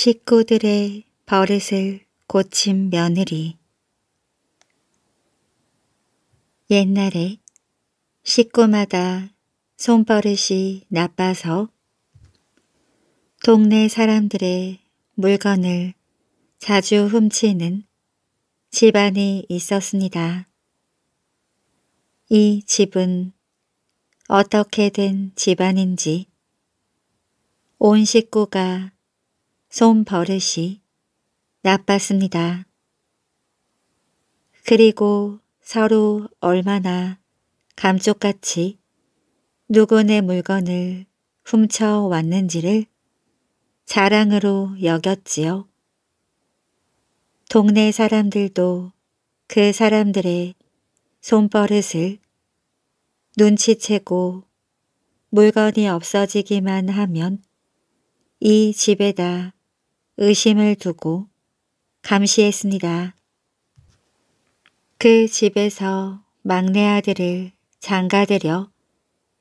식구들의 버릇을 고친 며느리 옛날에 식구마다 손버릇이 나빠서 동네 사람들의 물건을 자주 훔치는 집안이 있었습니다. 이 집은 어떻게 된 집안인지 온 식구가 손 버릇이 나빴습니다. 그리고 서로 얼마나 감쪽같이 누구네 물건을 훔쳐왔는지를 자랑으로 여겼지요. 동네 사람들도 그 사람들의 손버릇을 눈치채고 물건이 없어지기만 하면 이 집에다 의심을 두고 감시했습니다. 그 집에서 막내 아들을 장가들여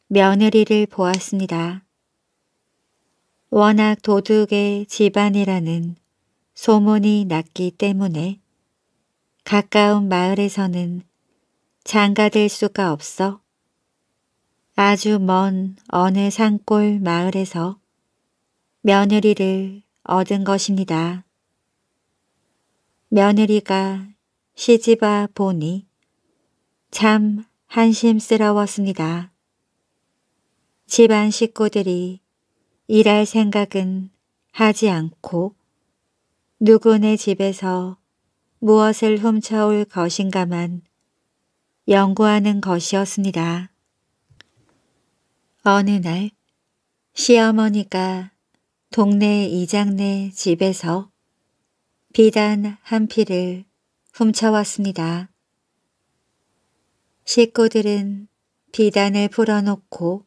며느리를 보았습니다. 워낙 도둑의 집안이라는 소문이 났기 때문에 가까운 마을에서는 장가될 수가 없어 아주 먼 어느 산골 마을에서 며느리를 얻은 것입니다. 며느리가 시집아 보니 참 한심스러웠습니다. 집안 식구들이 일할 생각은 하지 않고 누구네 집에서 무엇을 훔쳐올 것인가만 연구하는 것이었습니다. 어느 날 시어머니가 동네 이장네 집에서 비단 한 피를 훔쳐왔습니다. 식구들은 비단을 풀어놓고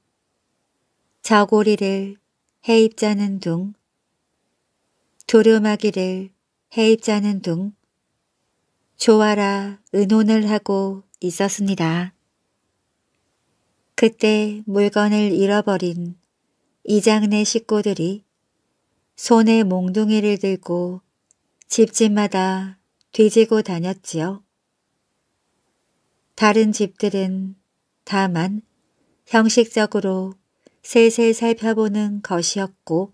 저고리를 해입자는 둥 두루마기를 해입자는 둥 조아라 의논을 하고 있었습니다. 그때 물건을 잃어버린 이장네 식구들이 손에 몽둥이를 들고 집집마다 뒤지고 다녔지요. 다른 집들은 다만 형식적으로 세세 살펴보는 것이었고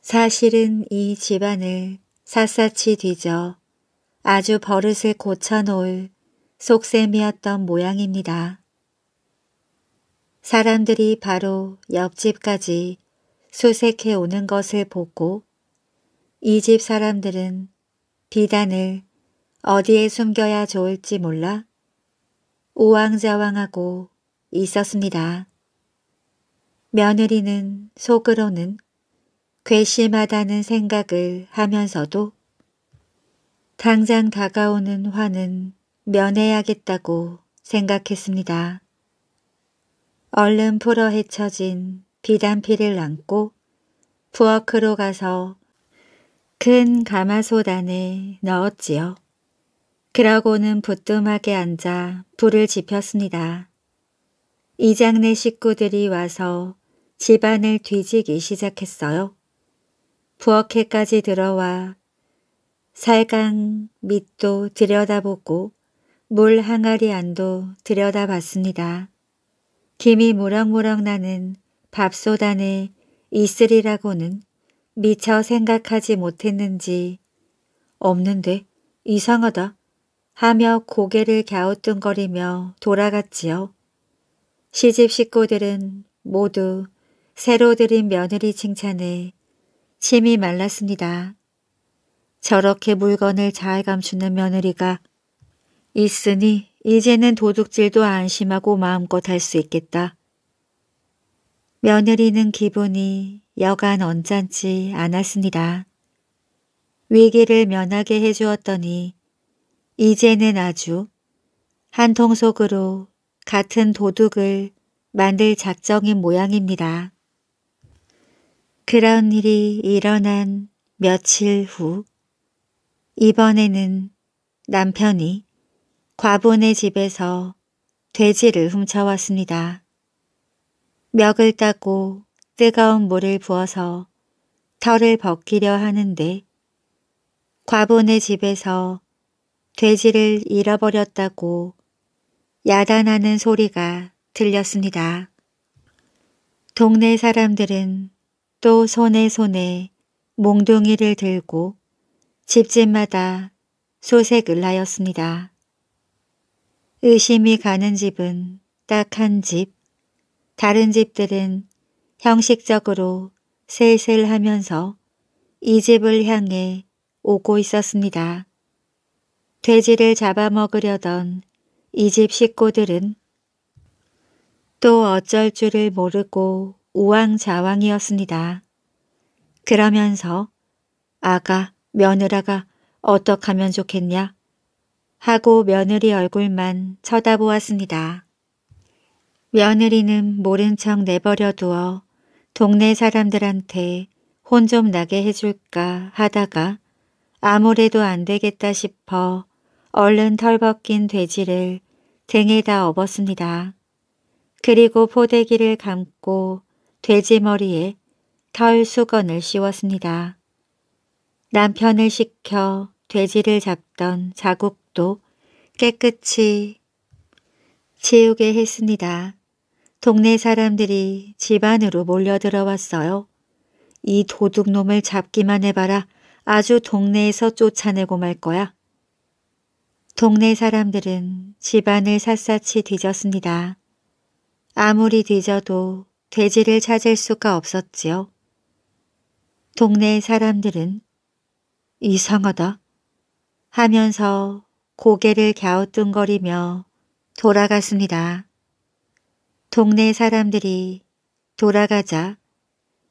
사실은 이 집안을 샅샅이 뒤져 아주 버릇을 고쳐놓을 속셈이었던 모양입니다. 사람들이 바로 옆집까지 수색해 오는 것을 보고 이 집 사람들은 비단을 어디에 숨겨야 좋을지 몰라 우왕좌왕하고 있었습니다. 며느리는 속으로는 괘씸하다는 생각을 하면서도 당장 다가오는 화는 면해야겠다고 생각했습니다. 얼른 풀어 헤쳐진 비단피를 안고 부엌으로 가서 큰 가마솥안에 넣었지요. 그러고는 부뚜막에 앉아 불을 지폈습니다. 이장내 식구들이 와서 집안을 뒤지기 시작했어요. 부엌에까지 들어와 살강 밑도 들여다보고 물 항아리 안도 들여다봤습니다. 김이 모락모락 나는 밥솥안에 있으리라고는 미처 생각하지 못했는지 없는데 이상하다 하며 고개를 갸우뚱거리며 돌아갔지요. 시집 식구들은 모두 새로 들인 며느리 칭찬에 침이 말랐습니다. 저렇게 물건을 잘 감추는 며느리가 있으니 이제는 도둑질도 안심하고 마음껏 할 수 있겠다. 며느리는 기분이 여간 언짢지 않았습니다. 위기를 면하게 해주었더니 이제는 아주 한통 속으로 같은 도둑을 만들 작정인 모양입니다. 그런 일이 일어난 며칠 후 이번에는 남편이 과분의 집에서 돼지를 훔쳐왔습니다. 멱을 따고 뜨거운 물을 부어서 털을 벗기려 하는데 과본의 집에서 돼지를 잃어버렸다고 야단하는 소리가 들렸습니다. 동네 사람들은 또 손에 손에 몽둥이를 들고 집집마다 소색을 하였습니다. 의심이 가는 집은 딱 한 집, 다른 집들은 형식적으로 슬슬 하면서 이 집을 향해 오고 있었습니다. 돼지를 잡아먹으려던 이 집 식구들은 또 어쩔 줄을 모르고 우왕좌왕이었습니다. 그러면서 아가, 며느라가 어떡하면 좋겠냐 하고 며느리 얼굴만 쳐다보았습니다. 며느리는 모른 척 내버려 두어 동네 사람들한테 혼 좀 나게 해줄까 하다가 아무래도 안 되겠다 싶어 얼른 털 벗긴 돼지를 등에다 업었습니다. 그리고 포대기를 감고 돼지 머리에 털 수건을 씌웠습니다. 남편을 시켜 돼지를 잡던 자국도 깨끗이 지우게 했습니다. 동네 사람들이 집 안으로 몰려들어왔어요. 이 도둑놈을 잡기만 해봐라. 아주 동네에서 쫓아내고 말 거야. 동네 사람들은 집안을 샅샅이 뒤졌습니다. 아무리 뒤져도 돼지를 찾을 수가 없었지요. 동네 사람들은 이상하다 하면서 고개를 갸우뚱거리며 돌아갔습니다. 동네 사람들이 돌아가자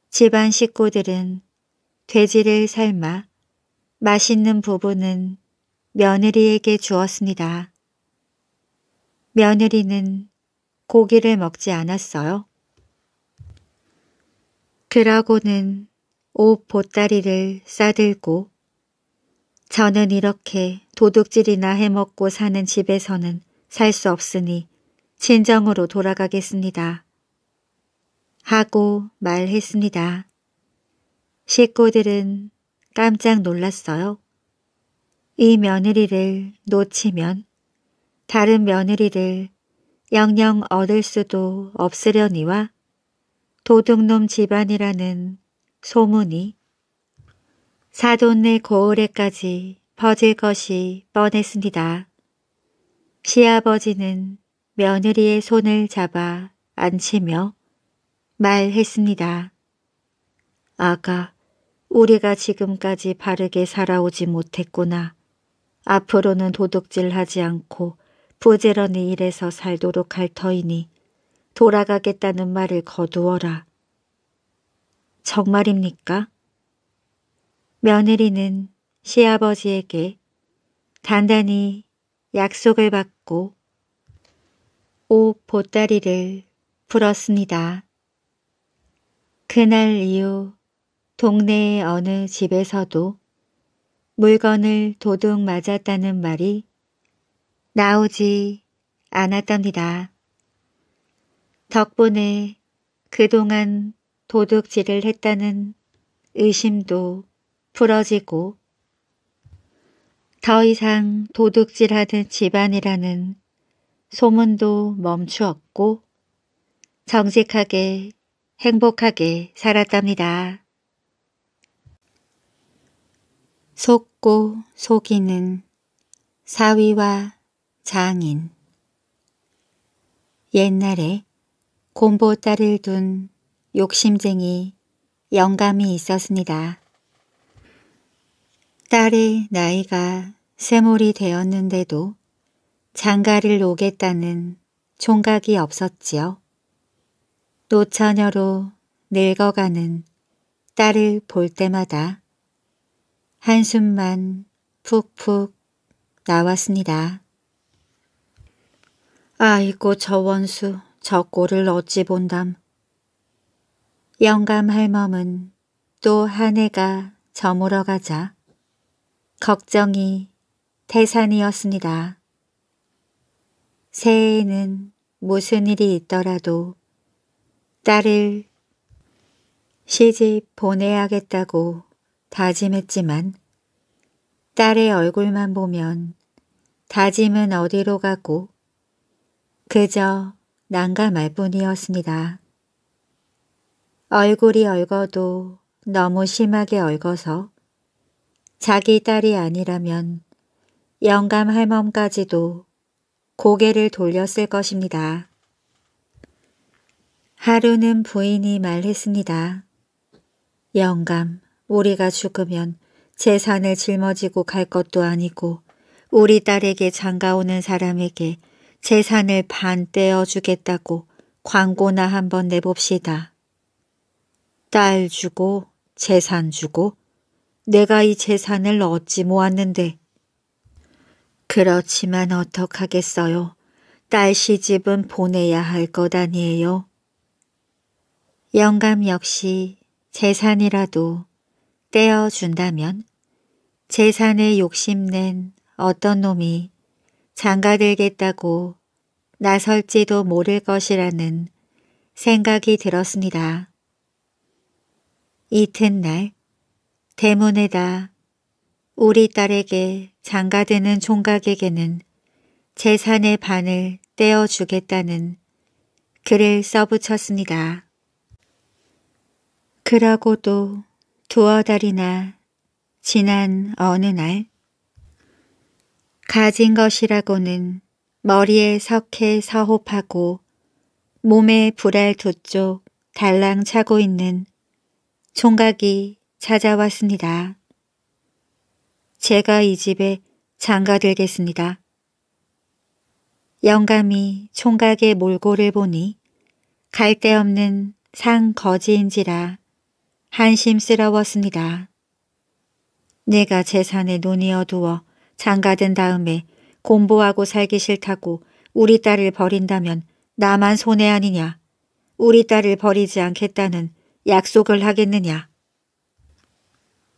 집안 식구들은 돼지를 삶아 맛있는 부분은 며느리에게 주었습니다. 며느리는 고기를 먹지 않았어요. 그러고는 옷 보따리를 싸들고 저는 이렇게 도둑질이나 해먹고 사는 집에서는 살 수 없으니 친정으로 돌아가겠습니다. 하고 말했습니다. 식구들은 깜짝 놀랐어요. 이 며느리를 놓치면 다른 며느리를 영영 얻을 수도 없으려니와 도둑놈 집안이라는 소문이 사돈네 고을에까지 퍼질 것이 뻔했습니다. 시아버지는 며느리의 손을 잡아 앉히며 말했습니다. 아가, 우리가 지금까지 바르게 살아오지 못했구나. 앞으로는 도둑질하지 않고 부지런히 일해서 살도록 할 터이니 돌아가겠다는 말을 거두어라. 정말입니까? 며느리는 시아버지에게 단단히 약속을 받고 옷 보따리를 불었습니다 그날 이후 동네의 어느 집에서도 물건을 도둑 맞았다는 말이 나오지 않았답니다. 덕분에 그동안 도둑질을 했다는 의심도 풀어지고 더 이상 도둑질하는 집안이라는 소문도 멈추었고 정직하게 행복하게 살았답니다. 속고 속이는 사위와 장인 옛날에 곰보 딸을 둔 욕심쟁이 영감이 있었습니다. 딸의 나이가 세몰이 되었는데도 장가를 오겠다는 총각이 없었지요. 노처녀로 늙어가는 딸을 볼 때마다 한숨만 푹푹 나왔습니다. 아이고 저 원수 저 꼴을 어찌 본담. 영감 할멈은 또 한 해가 저물어가자 걱정이 태산이었습니다. 새해에는 무슨 일이 있더라도 딸을 시집 보내야겠다고 다짐했지만 딸의 얼굴만 보면 다짐은 어디로 가고 그저 난감할 뿐이었습니다. 얼굴이 얼거도 너무 심하게 얼거서 자기 딸이 아니라면 영감 할멈까지도 고개를 돌렸을 것입니다. 하루는 부인이 말했습니다. 영감, 우리가 죽으면 재산을 짊어지고 갈 것도 아니고 우리 딸에게 장가오는 사람에게 재산을 반 떼어주겠다고 광고나 한번 내봅시다. 딸 주고 재산 주고 내가 이 재산을 얻지 모았는데 그렇지만 어떡하겠어요. 딸 시집은 보내야 할 것 아니에요. 영감 역시 재산이라도 떼어준다면 재산에 욕심낸 어떤 놈이 장가들겠다고 나설지도 모를 것이라는 생각이 들었습니다. 이튿날 대문에다 우리 딸에게 장가드는 종각에게는 재산의 반을 떼어주겠다는 글을 써붙였습니다. 그러고도 두어 달이나 지난 어느 날 가진 것이라고는 머리에 석회 서홉하고 몸에 불알 두 쪽 달랑 차고 있는 총각이 찾아왔습니다. 제가 이 집에 장가들겠습니다. 영감이 총각의 몰골을 보니 갈데 없는 상거지인지라 한심스러웠습니다. 내가 재산에 눈이 어두워 장가든 다음에 공부하고 살기 싫다고 우리 딸을 버린다면 나만 손해 아니냐. 우리 딸을 버리지 않겠다는 약속을 하겠느냐.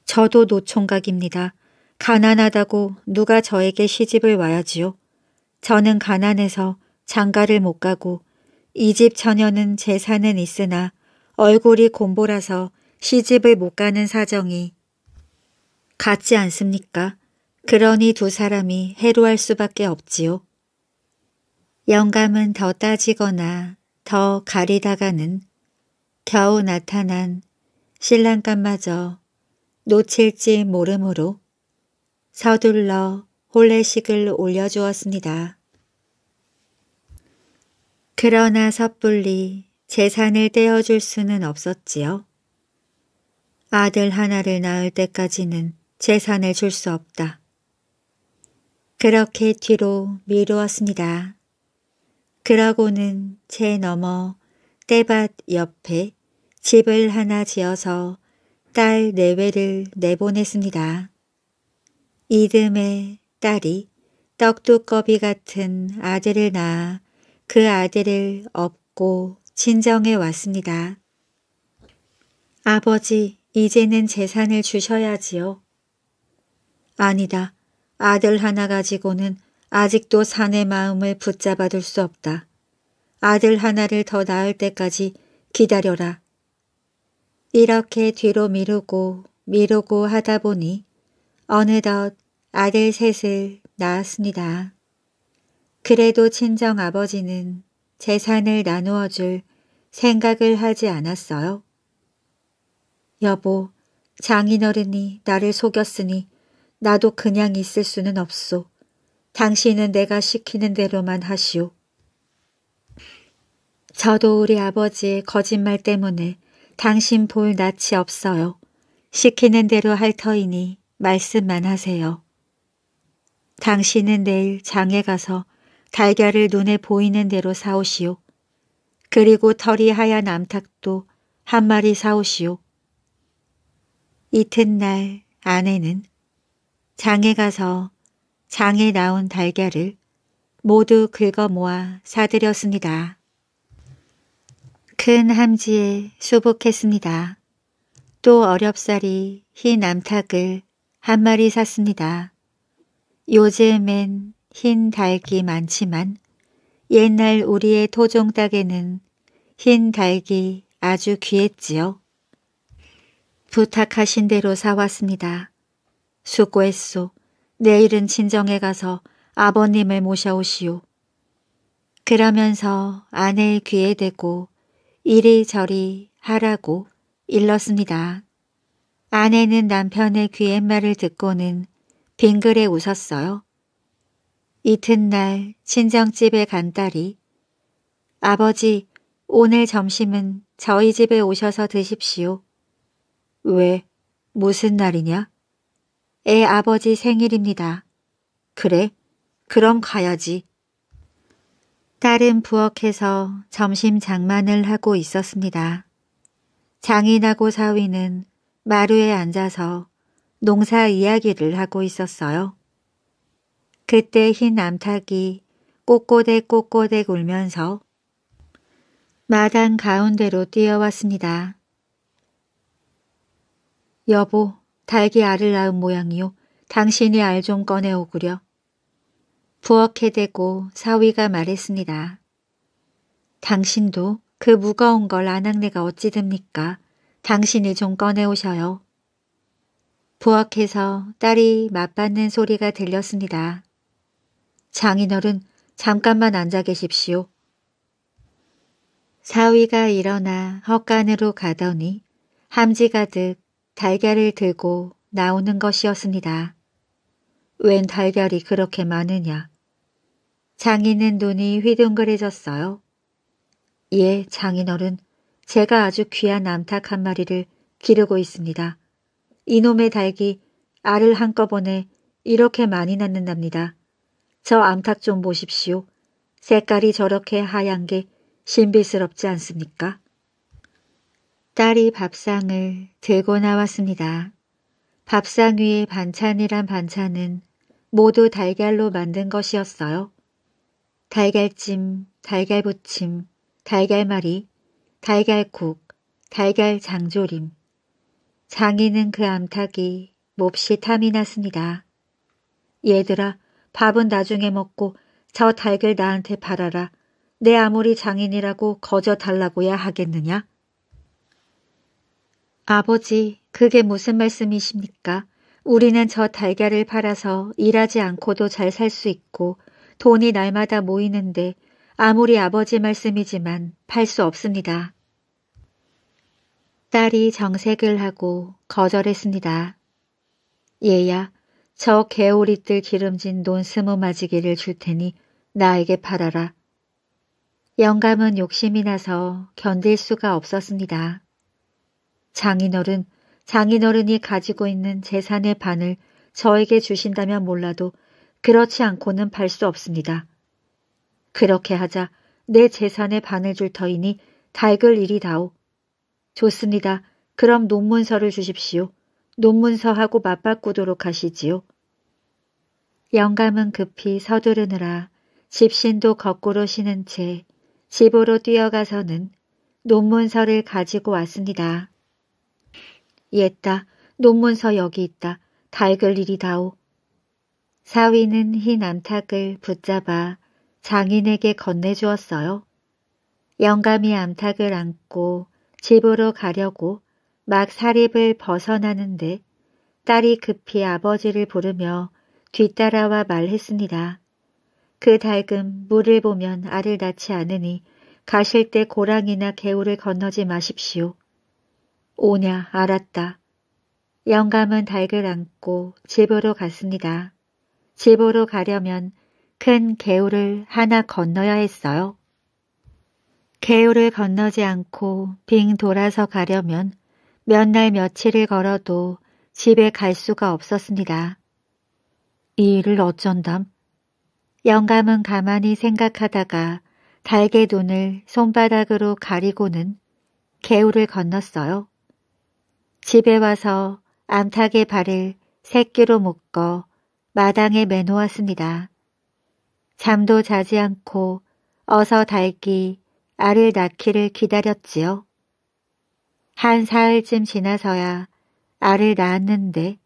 저도 노총각입니다. 가난하다고 누가 저에게 시집을 와야지요. 저는 가난해서 장가를 못 가고 이 집 처녀는 재산은 있으나 얼굴이 곰보라서 시집을 못 가는 사정이 같지 않습니까? 그러니 두 사람이 해로할 수밖에 없지요. 영감은 더 따지거나 더 가리다가는 겨우 나타난 신랑감마저 놓칠지 모름으로 서둘러 홀례식을 올려주었습니다. 그러나 섣불리 재산을 떼어줄 수는 없었지요. 아들 하나를 낳을 때까지는 재산을 줄 수 없다. 그렇게 뒤로 미루었습니다. 그러고는 채 넘어 때밭 옆에 집을 하나 지어서 딸 내외를 네 내보냈습니다. 이듬해 딸이 떡두꺼비 같은 아들을 낳아 그 아들을 업고 진정해 왔습니다. 아버지, 이제는 재산을 주셔야지요. 아니다. 아들 하나 가지고는 아직도 사내 마음을 붙잡아둘 수 없다. 아들 하나를 더 낳을 때까지 기다려라. 이렇게 뒤로 미루고 미루고 하다 보니 어느덧 아들 셋을 낳았습니다. 그래도 친정 아버지는 재산을 나누어 줄 생각을 하지 않았어요. 여보, 장인어른이 나를 속였으니 나도 그냥 있을 수는 없소. 당신은 내가 시키는 대로만 하시오. 저도 우리 아버지의 거짓말 때문에 당신 볼 낯이 없어요. 시키는 대로 할 터이니 말씀만 하세요. 당신은 내일 장에 가서 달걀을 눈에 보이는 대로 사오시오. 그리고 털이 하얀 암탉도 한 마리 사오시오. 이튿날 아내는 장에 가서 장에 나온 달걀을 모두 긁어 모아 사들였습니다. 큰 함지에 수복했습니다. 또 어렵사리 흰 암탉을 한 마리 샀습니다. 요즘엔 흰 닭이 많지만 옛날 우리의 토종 닭에는 흰 닭이 아주 귀했지요. 부탁하신 대로 사왔습니다. 수고했소. 내일은 친정에 가서 아버님을 모셔오시오. 그러면서 아내의 귀에 대고 이리저리 하라고 일렀습니다. 아내는 남편의 귀옛말을 듣고는 빙글에 웃었어요. 이튿날 친정집에 간 딸이 아버지, 오늘 점심은 저희 집에 오셔서 드십시오. 왜? 무슨 날이냐? 애 아버지 생일입니다. 그래? 그럼 가야지. 딸은 부엌에서 점심 장만을 하고 있었습니다. 장인하고 사위는 마루에 앉아서 농사 이야기를 하고 있었어요. 그때 흰 암탉이 꼬꼬댁 꼬꼬댁 울면서 마당 가운데로 뛰어왔습니다. 여보, 달기 알을 낳은 모양이요. 당신이 알 좀 꺼내오구려. 부엌에 대고 사위가 말했습니다. 당신도 그 무거운 걸 아낙네가 어찌 됩니까? 당신이 좀 꺼내오셔요. 부엌에서 딸이 맞받는 소리가 들렸습니다. 장인어른 잠깐만 앉아 계십시오. 사위가 일어나 헛간으로 가더니 함지 가득 달걀을 들고 나오는 것이었습니다. 웬 달걀이 그렇게 많으냐. 장인은 눈이 휘둥그레졌어요. 예, 장인어른, 제가 아주 귀한 남탉한 마리를 기르고 있습니다. 이놈의 닭이 알을 한꺼번에 이렇게 많이 낳는답니다. 저 암탉 좀 보십시오. 색깔이 저렇게 하얀 게 신비스럽지 않습니까? 딸이 밥상을 들고 나왔습니다. 밥상 위에 반찬이란 반찬은 모두 달걀로 만든 것이었어요. 달걀찜, 달걀부침, 달걀말이, 달걀국, 달걀 장조림. 장인은 그 암탉이 몹시 탐이 났습니다. 얘들아, 밥은 나중에 먹고 저 달걀 나한테 팔아라. 내 아무리 장인이라고 거저 달라고야 하겠느냐? 아버지, 그게 무슨 말씀이십니까? 우리는 저 달걀을 팔아서 일하지 않고도 잘 살 수 있고 돈이 날마다 모이는데 아무리 아버지 말씀이지만 팔 수 없습니다. 딸이 정색을 하고 거절했습니다. 얘야, 저 개오리들 기름진 논스무 마지기를 줄 테니 나에게 팔아라. 영감은 욕심이 나서 견딜 수가 없었습니다. 장인어른, 장인어른이 가지고 있는 재산의 반을 저에게 주신다면 몰라도 그렇지 않고는 팔 수 없습니다. 그렇게 하자 내 재산의 반을 줄 터이니 닭을 일이다오. 좋습니다. 그럼 논문서를 주십시오. 논문서하고 맞바꾸도록 하시지요. 영감은 급히 서두르느라 집신도 거꾸로 쉬는 채 집으로 뛰어가서는 논문서를 가지고 왔습니다. 옛다. 논문서 여기 있다. 달글 일이다오. 사위는 흰 암탉을 붙잡아 장인에게 건네주었어요. 영감이 암탉을 안고 집으로 가려고 막 사립을 벗어나는데 딸이 급히 아버지를 부르며 뒤따라와 말했습니다. 그 달금 물을 보면 알을 낳지 않으니 가실 때 고랑이나 개울을 건너지 마십시오. 오냐 알았다. 영감은 달을 안고 집으로 갔습니다. 집으로 가려면 큰 개울을 하나 건너야 했어요. 개울을 건너지 않고 빙 돌아서 가려면 몇 날 며칠을 걸어도 집에 갈 수가 없었습니다. 이 일을 어쩐담? 영감은 가만히 생각하다가 달개 눈을 손바닥으로 가리고는 개울을 건넜어요. 집에 와서 암탉의 발을 새끼로 묶어 마당에 매놓았습니다. 잠도 자지 않고 어서 달기 알을 낳기를 기다렸지요. 한 사흘쯤 지나서야 알을 낳았는데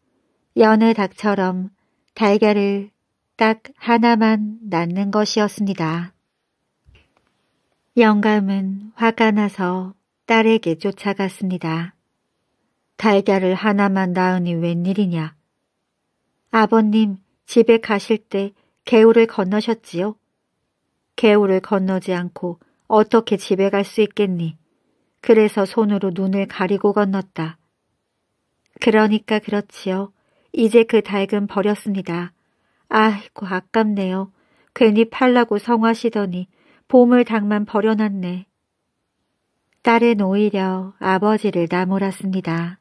여느 닭처럼 달걀을 딱 하나만 낳는 것이었습니다. 영감은 화가 나서 딸에게 쫓아갔습니다. 달걀을 하나만 낳으니 웬일이냐. 아버님 집에 가실 때 개울을 건너셨지요? 개울을 건너지 않고 어떻게 집에 갈 수 있겠니? 그래서 손으로 눈을 가리고 건넜다. 그러니까 그렇지요. 이제 그 닭은 버렸습니다. 아이고 아깝네요. 괜히 팔라고 성화시더니 보물 닭만 버려놨네. 딸은 오히려 아버지를 나몰았습니다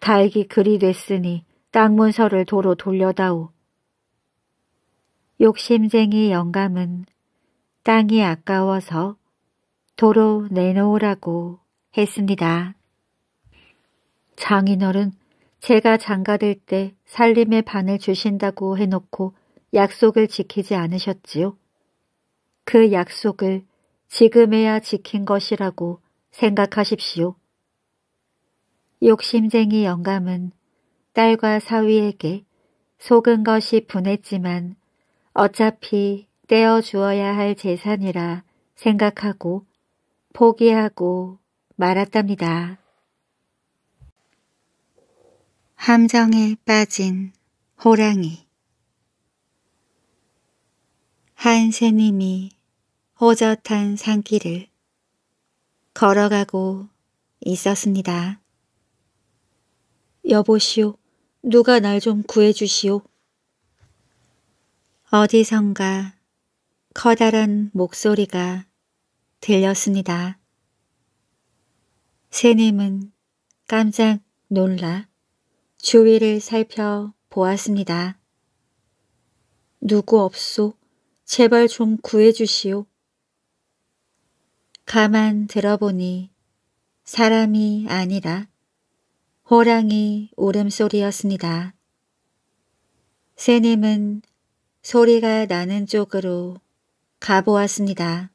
닭이 그리 됐으니 땅문서를 도로 돌려다오. 욕심쟁이 영감은 땅이 아까워서 도로 내놓으라고 했습니다. 장인어른 제가 장가들 때 살림의 반을 주신다고 해놓고 약속을 지키지 않으셨지요. 그 약속을 지금에야 지킨 것이라고 생각하십시오. 욕심쟁이 영감은 딸과 사위에게 속은 것이 분했지만 어차피 떼어 주어야 할 재산이라 생각하고 포기하고 말았답니다. 함정에 빠진 호랑이 한새님이 호젓한 산길을 걸어가고 있었습니다. 여보시오, 누가 날 좀 구해주시오. 어디선가 커다란 목소리가 들렸습니다. 새님은 깜짝 놀라 주위를 살펴보았습니다. 누구 없소? 제발 좀 구해주시오. 가만 들어보니 사람이 아니라 호랑이 울음소리였습니다. 새님은 소리가 나는 쪽으로 가보았습니다.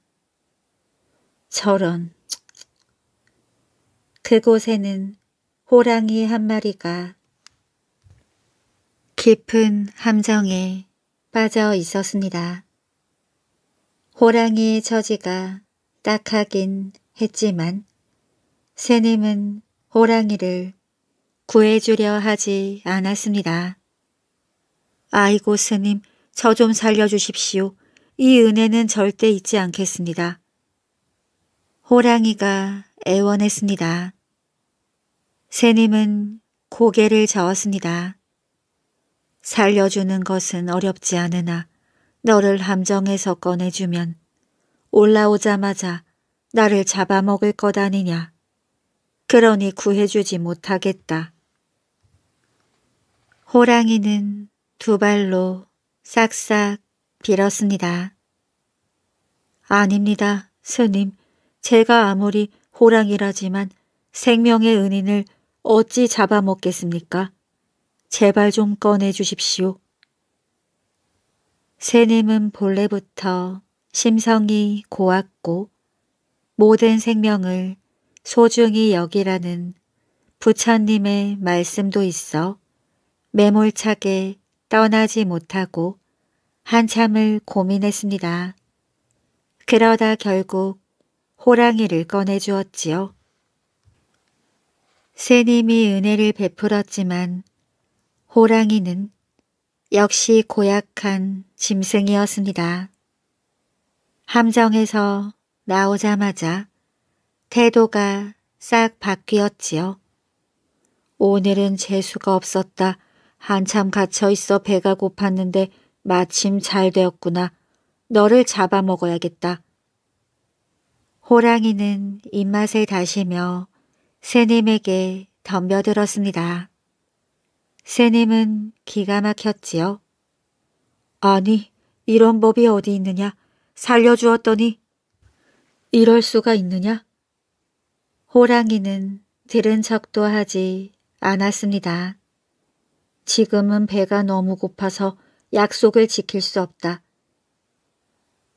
저런. 그곳에는 호랑이 한 마리가 깊은 함정에 빠져 있었습니다. 호랑이의 처지가 딱하긴 했지만 새님은 호랑이를 구해주려 하지 않았습니다. 아이고 스님 저 좀 살려주십시오. 이 은혜는 절대 잊지 않겠습니다. 호랑이가 애원했습니다. 새님은 고개를 저었습니다. 살려주는 것은 어렵지 않으나 너를 함정에서 꺼내주면 올라오자마자 나를 잡아먹을 것 아니냐. 그러니 구해주지 못하겠다. 호랑이는 두 발로 싹싹 빌었습니다. 아닙니다, 스님. 제가 아무리 호랑이라지만 생명의 은인을 어찌 잡아먹겠습니까? 제발 좀 꺼내주십시오. 새님은 본래부터 심성이 고왔고 모든 생명을 소중히 여기라는 부처님의 말씀도 있어 매몰차게 떠나지 못하고 한참을 고민했습니다. 그러다 결국 호랑이를 꺼내주었지요. 스님이 은혜를 베풀었지만 호랑이는 역시 고약한 짐승이었습니다. 함정에서 나오자마자 태도가 싹 바뀌었지요. 오늘은 재수가 없었다. 한참 갇혀있어 배가 고팠는데 마침 잘 되었구나. 너를 잡아먹어야겠다. 호랑이는 입맛을 다시며 새님에게 덤벼들었습니다. 새님은 기가 막혔지요. 아니, 이런 법이 어디 있느냐. 살려주었더니 이럴 수가 있느냐. 호랑이는 들은 척도 하지 않았습니다. 지금은 배가 너무 고파서 약속을 지킬 수 없다.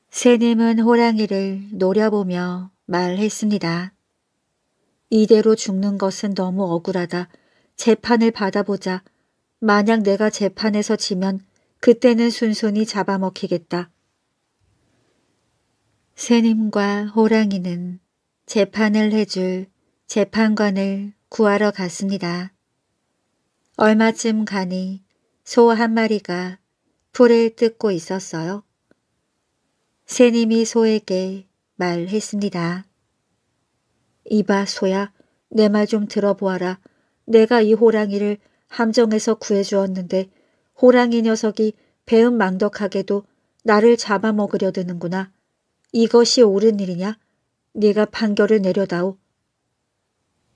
새님은 호랑이를 노려보며 말했습니다. 이대로 죽는 것은 너무 억울하다. 재판을 받아보자. 만약 내가 재판에서 지면 그때는 순순히 잡아먹히겠다. 새님과 호랑이는 재판을 해줄 재판관을 구하러 갔습니다. 얼마쯤 가니 소 한 마리가 풀을 뜯고 있었어요. 새님이 소에게 말했습니다. 이봐 소야 내 말 좀 들어보아라. 내가 이 호랑이를 함정에서 구해주었는데 호랑이 녀석이 배은망덕하게도 나를 잡아먹으려 드는구나. 이것이 옳은 일이냐? 네가 판결을 내려다오.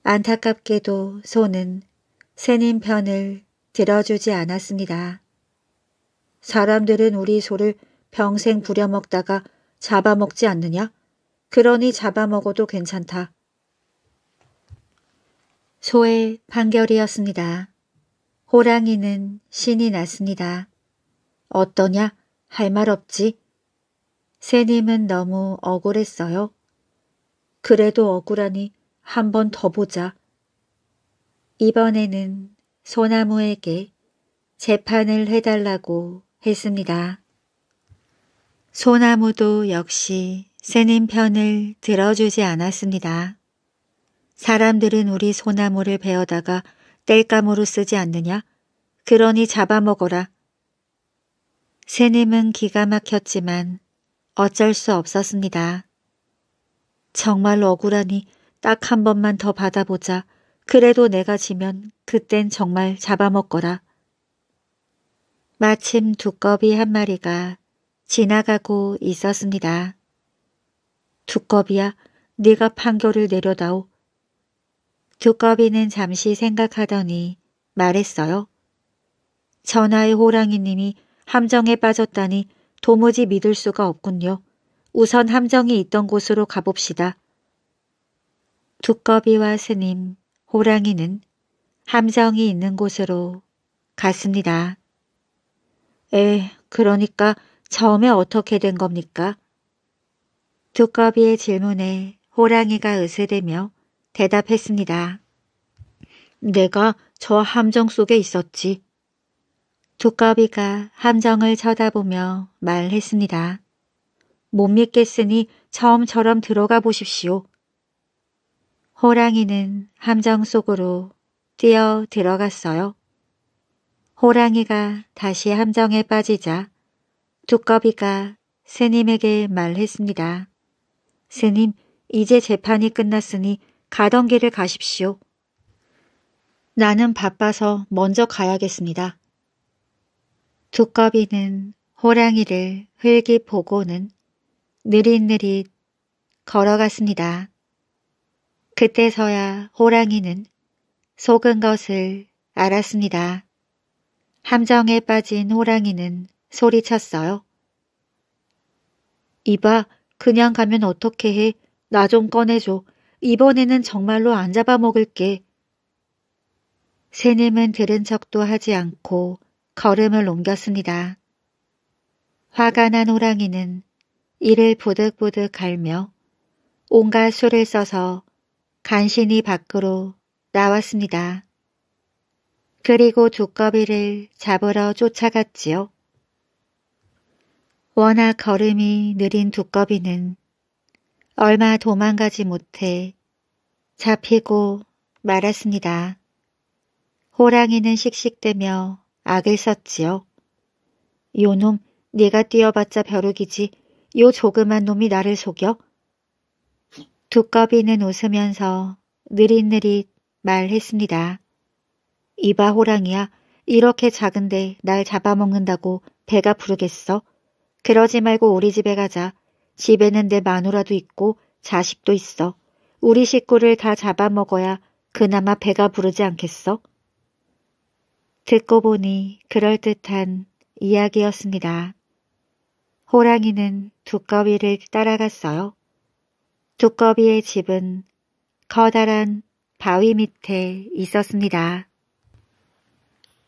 안타깝게도 소는 새님 편을 들어주지 않았습니다. 사람들은 우리 소를 평생 부려먹다가 잡아먹지 않느냐? 그러니 잡아먹어도 괜찮다. 소의 판결이었습니다. 호랑이는 신이 났습니다. 어떠냐? 할 말 없지? 새님은 너무 억울했어요. 그래도 억울하니 한 번 더 보자. 이번에는 소나무에게 재판을 해달라고 했습니다. 소나무도 역시 새님 편을 들어주지 않았습니다. 사람들은 우리 소나무를 베어다가 땔감으로 쓰지 않느냐? 그러니 잡아먹어라. 새님은 기가 막혔지만 어쩔 수 없었습니다. 정말 억울하니 딱 한 번만 더 받아보자. 그래도 내가 지면 그땐 정말 잡아먹거라. 마침 두꺼비 한 마리가 지나가고 있었습니다. 두꺼비야, 네가 판결을 내려다오. 두꺼비는 잠시 생각하더니 말했어요. 전하의 호랑이님이 함정에 빠졌다니 도무지 믿을 수가 없군요. 우선 함정이 있던 곳으로 가봅시다. 두꺼비와 스님, 호랑이는 함정이 있는 곳으로 갔습니다. 에, 그러니까 처음에 어떻게 된 겁니까? 두꺼비의 질문에 호랑이가 으스대며 대답했습니다. 내가 저 함정 속에 있었지. 두꺼비가 함정을 쳐다보며 말했습니다. 못 믿겠으니 처음처럼 들어가 보십시오. 호랑이는 함정 속으로 뛰어 들어갔어요. 호랑이가 다시 함정에 빠지자 두꺼비가 스님에게 말했습니다. 스님, 이제 재판이 끝났으니 가던 길을 가십시오. 나는 바빠서 먼저 가야겠습니다. 두꺼비는 호랑이를 흘기 보고는 느릿느릿 걸어갔습니다. 그때서야 호랑이는 속은 것을 알았습니다. 함정에 빠진 호랑이는 소리쳤어요. 이봐, 그냥 가면 어떻게 해. 나 좀 꺼내줘. 이번에는 정말로 안 잡아먹을게. 새님은 들은 척도 하지 않고 걸음을 옮겼습니다. 화가 난 호랑이는 이를 부득부득 갈며 온갖 수를 써서 간신히 밖으로 나왔습니다. 그리고 두꺼비를 잡으러 쫓아갔지요. 워낙 걸음이 느린 두꺼비는 얼마 도망가지 못해 잡히고 말았습니다. 호랑이는 씩씩대며 악을 썼지요. 요놈, 네가 뛰어봤자 벼룩이지. 요 조그만 놈이 나를 속여? 두꺼비는 웃으면서 느릿느릿 말했습니다. 이봐 호랑이야. 이렇게 작은데 날 잡아먹는다고 배가 부르겠어? 그러지 말고 우리 집에 가자. 집에는 내 마누라도 있고 자식도 있어. 우리 식구를 다 잡아먹어야 그나마 배가 부르지 않겠어? 듣고 보니 그럴듯한 이야기였습니다. 호랑이는 두꺼비를 따라갔어요. 두꺼비의 집은 커다란 바위 밑에 있었습니다.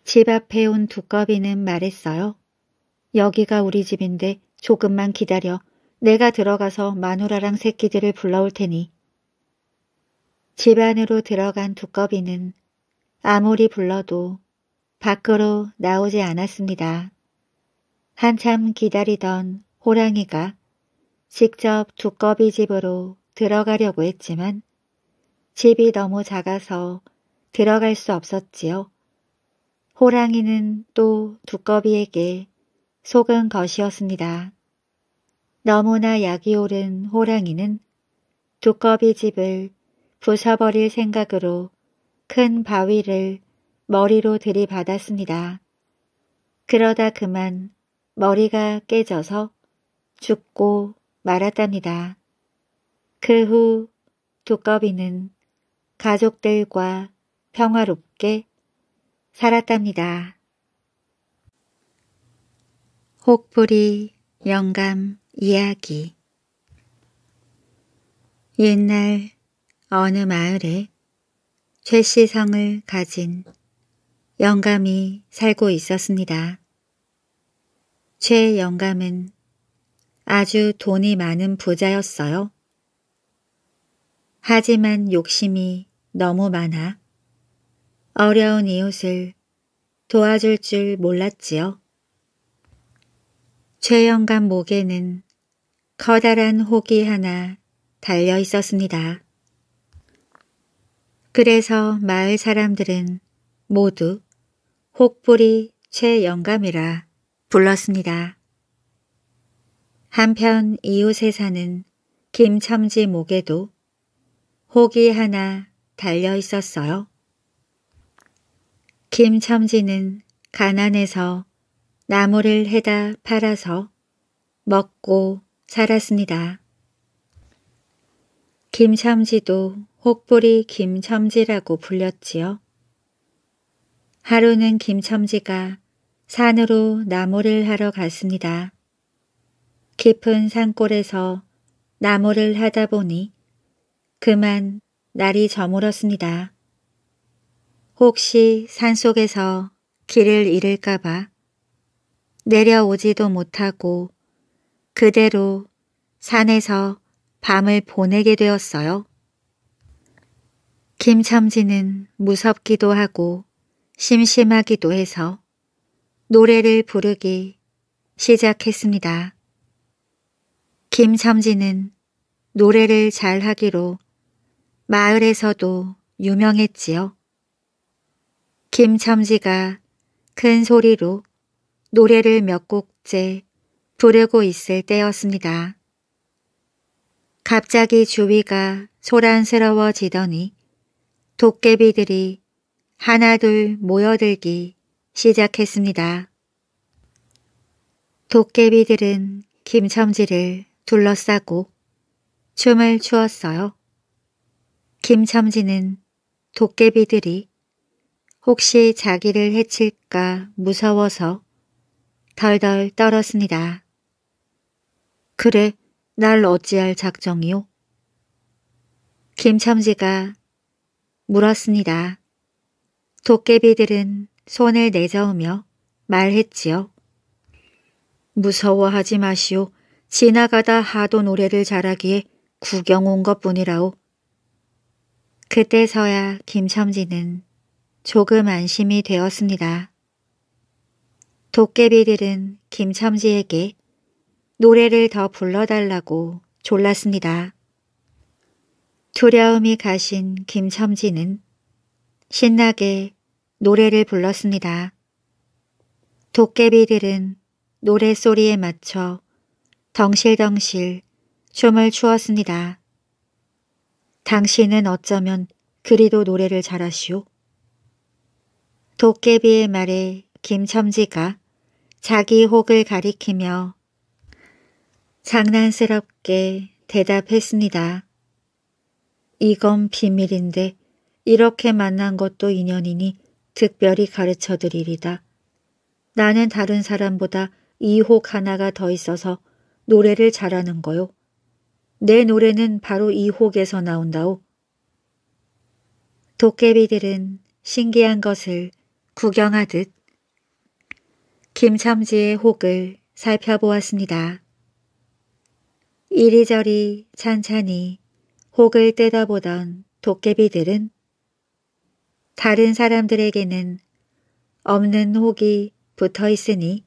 집 앞에 온 두꺼비는 말했어요. 여기가 우리 집인데 조금만 기다려. 내가 들어가서 마누라랑 새끼들을 불러올 테니. 집 안으로 들어간 두꺼비는 아무리 불러도 밖으로 나오지 않았습니다. 한참 기다리던 호랑이가 직접 두꺼비 집으로 들어가려고 했지만 집이 너무 작아서 들어갈 수 없었지요. 호랑이는 또 두꺼비에게 속은 것이었습니다. 너무나 약이 오른 호랑이는 두꺼비 집을 부숴버릴 생각으로 큰 바위를 머리로 들이받았습니다. 그러다 그만 머리가 깨져서 죽고 말았답니다. 그 후 두꺼비는 가족들과 평화롭게 살았답니다. 혹부리 영감 이야기 옛날 어느 마을에 최씨성을 가진 영감이 살고 있었습니다. 최 영감은 아주 돈이 많은 부자였어요. 하지만 욕심이 너무 많아 어려운 이웃을 도와줄 줄 몰랐지요. 최영감 목에는 커다란 혹이 하나 달려 있었습니다. 그래서 마을 사람들은 모두 혹불이 최영감이라 불렀습니다. 한편 이웃에 사는 김첨지 목에도 혹이 하나 달려 있었어요. 김첨지는 가난해서 나무를 해다 팔아서 먹고 살았습니다. 김첨지도 혹부리 김첨지라고 불렸지요. 하루는 김첨지가 산으로 나무를 하러 갔습니다. 깊은 산골에서 나무를 하다 보니 그만 날이 저물었습니다. 혹시 산속에서 길을 잃을까 봐 내려오지도 못하고 그대로 산에서 밤을 보내게 되었어요. 김첨지는 무섭기도 하고 심심하기도 해서 노래를 부르기 시작했습니다. 김첨지는 노래를 잘하기로 마을에서도 유명했지요. 김첨지가 큰 소리로 노래를 몇 곡째 부르고 있을 때였습니다. 갑자기 주위가 소란스러워지더니 도깨비들이 하나둘 모여들기 시작했습니다. 도깨비들은 김첨지를 둘러싸고 춤을 추었어요. 김첨지는 도깨비들이 혹시 자기를 해칠까 무서워서 덜덜 떨었습니다. 그래, 날 어찌할 작정이요? 김첨지가 물었습니다. 도깨비들은 손을 내저으며 말했지요. 무서워하지 마시오. 지나가다 하도 노래를 잘하기에 구경 온 것뿐이라오. 그때서야 김첨지는 조금 안심이 되었습니다. 도깨비들은 김첨지에게 노래를 더 불러달라고 졸랐습니다. 두려움이 가신 김첨지는 신나게 노래를 불렀습니다. 도깨비들은 노래소리에 맞춰 덩실덩실 춤을 추었습니다. 당신은 어쩌면 그리도 노래를 잘하시오. 도깨비의 말에 김첨지가 자기 혹을 가리키며 장난스럽게 대답했습니다. 이건 비밀인데 이렇게 만난 것도 인연이니 특별히 가르쳐드리리다. 나는 다른 사람보다 이 혹 하나가 더 있어서 노래를 잘하는 거요. 내 노래는 바로 이 혹에서 나온다오. 도깨비들은 신기한 것을 구경하듯 김첨지의 혹을 살펴보았습니다. 이리저리 찬찬히 혹을 뜯어보던 도깨비들은 다른 사람들에게는 없는 혹이 붙어 있으니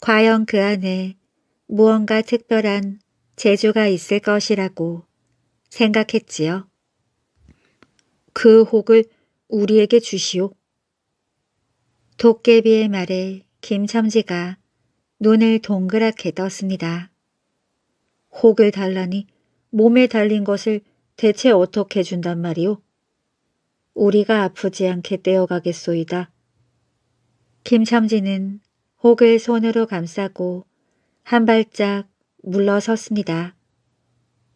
과연 그 안에 무언가 특별한 재주가 있을 것이라고 생각했지요. 그 혹을 우리에게 주시오. 도깨비의 말에 김첨지가 눈을 동그랗게 떴습니다. 혹을 달라니 몸에 달린 것을 대체 어떻게 준단 말이오? 우리가 아프지 않게 떼어가겠소이다. 김첨지는 혹을 손으로 감싸고 한 발짝 물러섰습니다.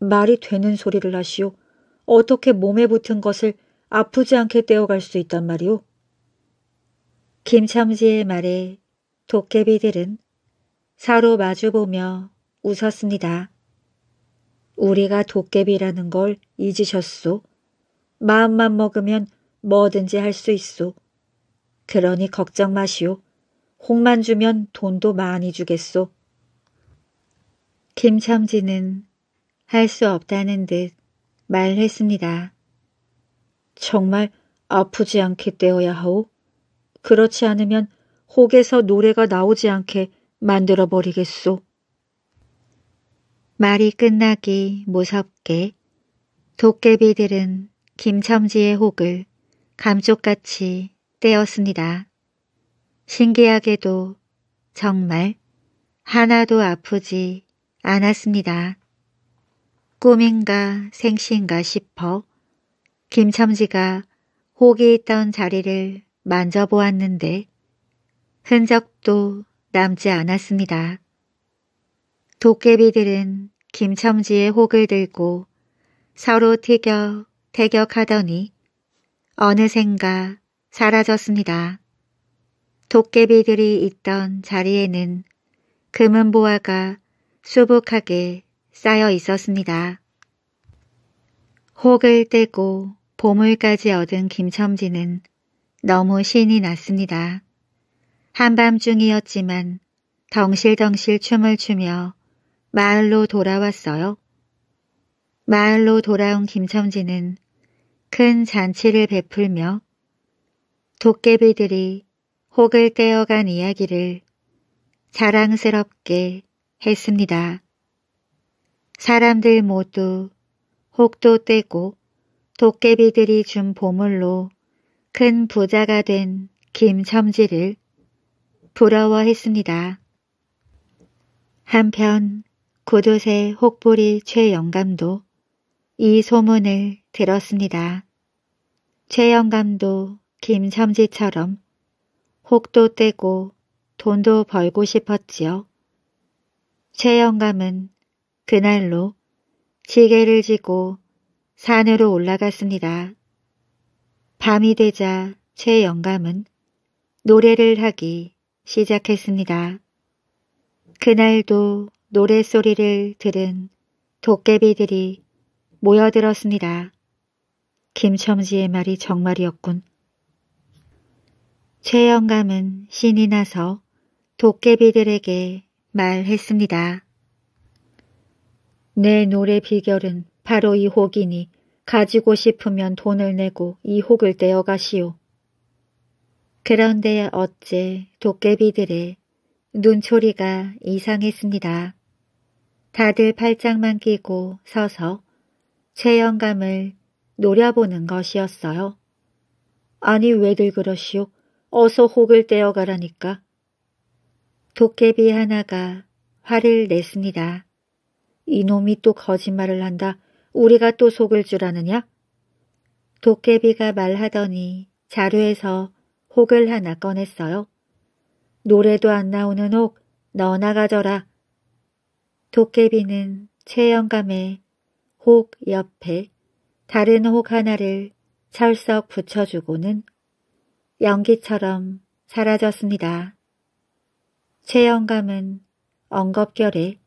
말이 되는 소리를 하시오. 어떻게 몸에 붙은 것을 아프지 않게 떼어갈 수 있단 말이오? 김첨지의 말에 도깨비들은 서로 마주보며 웃었습니다. 우리가 도깨비라는 걸 잊으셨소. 마음만 먹으면 뭐든지 할 수 있소. 그러니 걱정 마시오. 홍만 주면 돈도 많이 주겠소. 김첨지는 할 수 없다는 듯 말했습니다. 정말 아프지 않게 떼어야 하오. 그렇지 않으면 혹에서 노래가 나오지 않게 만들어 버리겠소. 말이 끝나기 무섭게 도깨비들은 김첨지의 혹을 감쪽같이 떼었습니다. 신기하게도 정말 하나도 아프지 않았습니다. 꿈인가 생신가 싶어 김첨지가 혹이 있던 자리를 만져보았는데 흔적도 남지 않았습니다. 도깨비들은 김첨지의 혹을 들고 서로 티격 태격하더니 어느샌가 사라졌습니다. 도깨비들이 있던 자리에는 금은보화가 수북하게 쌓여 있었습니다. 혹을 떼고 보물까지 얻은 김첨지는 너무 신이 났습니다. 한밤중이었지만 덩실덩실 춤을 추며 마을로 돌아왔어요. 마을로 돌아온 김첨지는 큰 잔치를 베풀며 도깨비들이 혹을 떼어간 이야기를 자랑스럽게 했습니다. 사람들 모두 혹도 떼고 도깨비들이 준 보물로 큰 부자가 된 김첨지를 부러워했습니다. 한편 구두새 혹보리 최영감도 이 소문을 들었습니다. 최영감도 김첨지처럼 혹도 떼고 돈도 벌고 싶었지요. 최영감은 그날로 지게를 지고 산으로 올라갔습니다. 밤이 되자 최 영감은 노래를 하기 시작했습니다. 그날도 노래소리를 들은 도깨비들이 모여들었습니다. 김첨지의 말이 정말이었군. 최영감은 신이 나서 도깨비들에게 말했습니다. 내 노래 비결은 바로 이 혹이니 가지고 싶으면 돈을 내고 이 혹을 떼어가시오. 그런데 어째 도깨비들의 눈초리가 이상했습니다. 다들 팔짱만 끼고 서서 최영감을 노려보는 것이었어요. 아니 왜들 그러시오? 어서 혹을 떼어가라니까. 도깨비 하나가 화를 냈습니다. 이놈이 또 거짓말을 한다. 우리가 또 속을 줄 아느냐? 도깨비가 말하더니 자루에서 혹을 하나 꺼냈어요. 노래도 안 나오는 혹, 너 나가져라. 도깨비는 최영감의 혹 옆에 다른 혹 하나를 철썩 붙여주고는 연기처럼 사라졌습니다. 최영감은 엉겁결에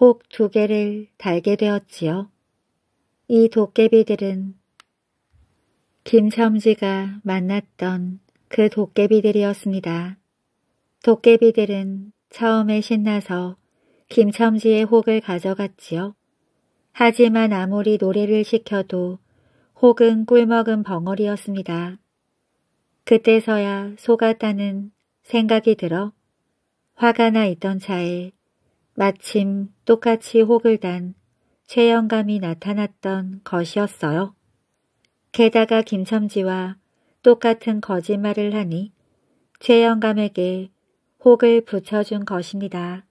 혹 두 개를 달게 되었지요. 이 도깨비들은 김첨지가 만났던 그 도깨비들이었습니다. 도깨비들은 처음에 신나서 김첨지의 혹을 가져갔지요. 하지만 아무리 노래를 시켜도 혹은 꿀먹은 벙어리였습니다. 그때서야 속았다는 생각이 들어 화가 나 있던 차에 마침 똑같이 혹을 단 최영감이 나타났던 것이었어요. 게다가 김첨지와 똑같은 거짓말을 하니 최영감에게 혹을 붙여준 것입니다.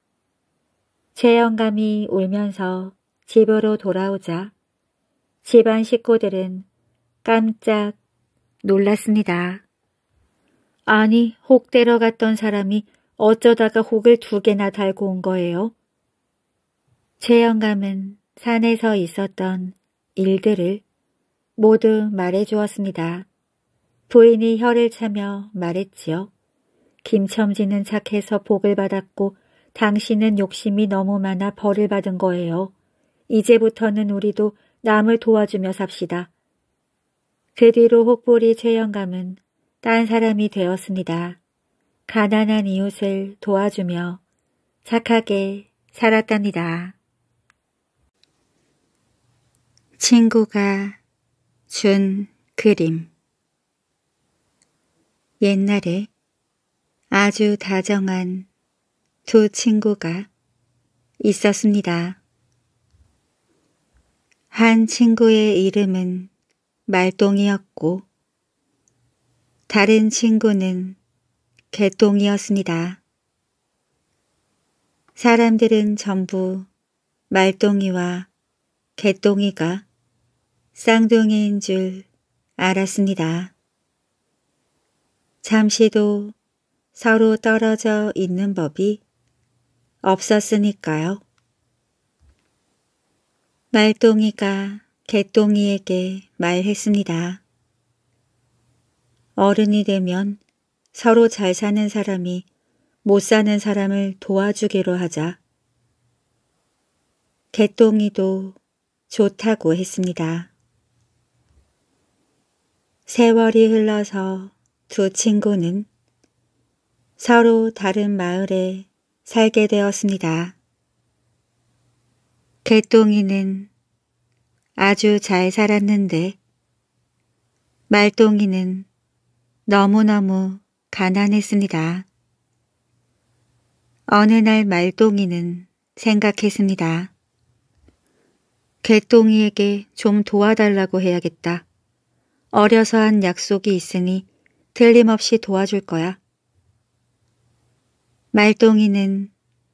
최영감이 울면서 집으로 돌아오자 집안 식구들은 깜짝 놀랐습니다. 아니, 혹 데려갔던 사람이 어쩌다가 혹을 두 개나 달고 온 거예요? 최영감은 산에서 있었던 일들을 모두 말해주었습니다. 부인이 혀를 차며 말했지요. 김첨지는 착해서 복을 받았고 당신은 욕심이 너무 많아 벌을 받은 거예요. 이제부터는 우리도 남을 도와주며 삽시다. 그 뒤로 혹보리 최영감은 딴 사람이 되었습니다. 가난한 이웃을 도와주며 착하게 살았답니다. 친구가 준 그림 옛날에 아주 다정한 두 친구가 있었습니다. 한 친구의 이름은 말똥이었고 다른 친구는 개똥이었습니다. 사람들은 전부 말똥이와 개똥이가 쌍둥이인 줄 알았습니다. 잠시도 서로 떨어져 있는 법이 없었으니까요. 말똥이가 개똥이에게 말했습니다. 어른이 되면 서로 잘 사는 사람이 못 사는 사람을 도와주기로 하자. 개똥이도 좋다고 했습니다. 세월이 흘러서 두 친구는 서로 다른 마을에 살게 되었습니다. 개똥이는 아주 잘 살았는데 말똥이는 너무너무 가난했습니다. 어느 날 말똥이는 생각했습니다. 개똥이에게 좀 도와달라고 해야겠다. 어려서 한 약속이 있으니 틀림없이 도와줄 거야. 말똥이는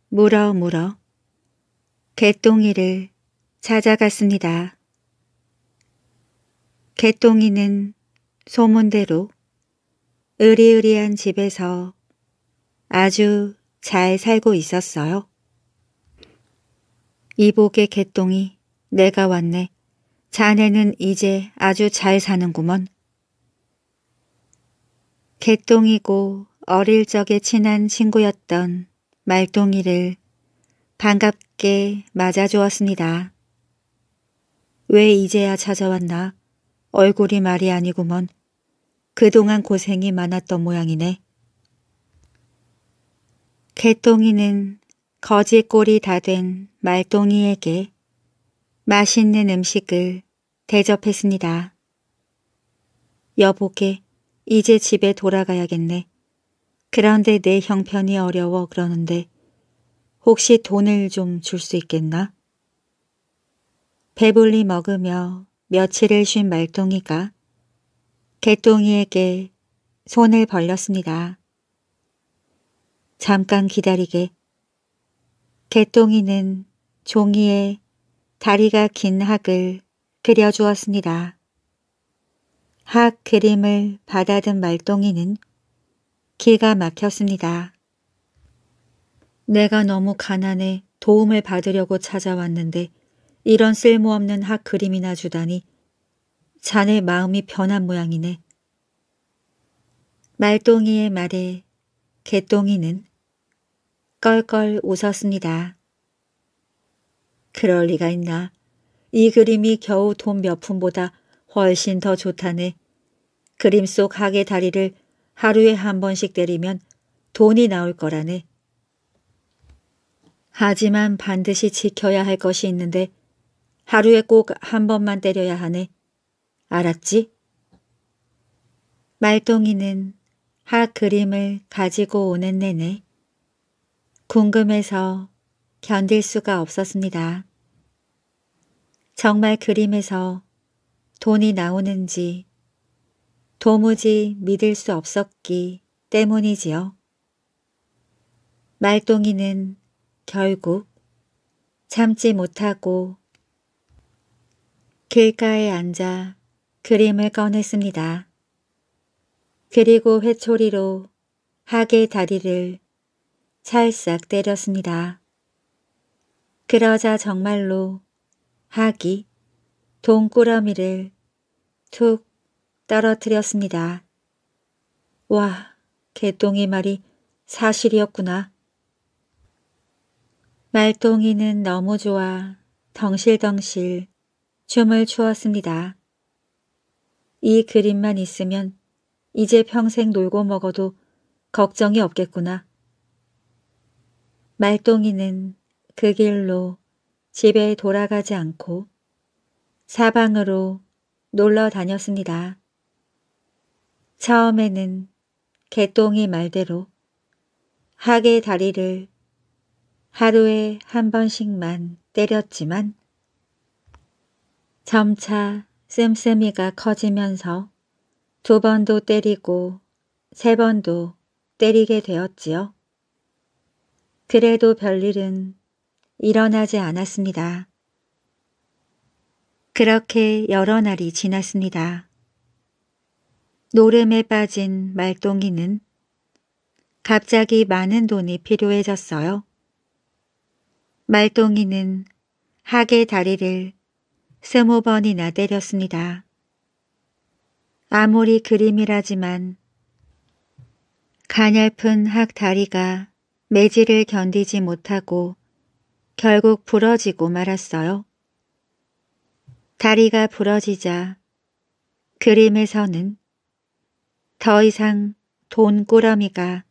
물어 물어 개똥이를 찾아갔습니다. 개똥이는 소문대로 으리으리한 집에서 아주 잘 살고 있었어요. 이복의 개똥이 내가 왔네. 자네는 이제 아주 잘 사는구먼. 개똥이고 어릴 적에 친한 친구였던 말똥이를 반갑게 맞아주었습니다. 왜 이제야 찾아왔나? 얼굴이 말이 아니구먼. 그동안 고생이 많았던 모양이네. 개똥이는 거지 꼴이 다 된 말똥이에게 맛있는 음식을 대접했습니다. 여보게 이제 집에 돌아가야겠네. 그런데 내 형편이 어려워 그러는데 혹시 돈을 좀 줄 수 있겠나? 배불리 먹으며 며칠을 쉰 말똥이가 개똥이에게 손을 벌렸습니다. 잠깐 기다리게. 개똥이는 종이에 다리가 긴 학을 그려주었습니다. 학 그림을 받아든 말똥이는 기가 막혔습니다. 내가 너무 가난해 도움을 받으려고 찾아왔는데 이런 쓸모없는 학 그림이나 주다니 자네 마음이 변한 모양이네. 말똥이의 말에 개똥이는 껄껄 웃었습니다. 그럴 리가 있나. 이 그림이 겨우 돈 몇 푼보다 훨씬 더 좋다네. 그림 속 하계 다리를 하루에 한 번씩 때리면 돈이 나올 거라네. 하지만 반드시 지켜야 할 것이 있는데 하루에 꼭 한 번만 때려야 하네. 알았지? 말똥이는 하 그림을 가지고 오는 내내 궁금해서 견딜 수가 없었습니다. 정말 그림에서 돈이 나오는지 도무지 믿을 수 없었기 때문이지요. 말똥이는 결국 참지 못하고 길가에 앉아 그림을 꺼냈습니다. 그리고 회초리로 하계 다리를 찰싹 때렸습니다. 그러자 정말로 하기 동꾸러미를 툭 떨어뜨렸습니다. 와, 개똥이 말이 사실이었구나. 말똥이는 너무 좋아 덩실덩실 춤을 추었습니다. 이 그림만 있으면 이제 평생 놀고 먹어도 걱정이 없겠구나. 말똥이는 그 길로 집에 돌아가지 않고 사방으로 놀러 다녔습니다. 처음에는 개똥이 말대로 하계 다리를 하루에 한 번씩만 때렸지만 점차 씀씀이가 커지면서 두 번도 때리고 세 번도 때리게 되었지요. 그래도 별일은 일어나지 않았습니다. 그렇게 여러 날이 지났습니다. 노름에 빠진 말똥이는 갑자기 많은 돈이 필요해졌어요. 말똥이는 하계 다리를 스무 번이나 때렸습니다. 아무리 그림이라지만 가냘픈 학 다리가 매질을 견디지 못하고 결국 부러지고 말았어요. 다리가 부러지자 그림에서는 더 이상 돈 꾸러미가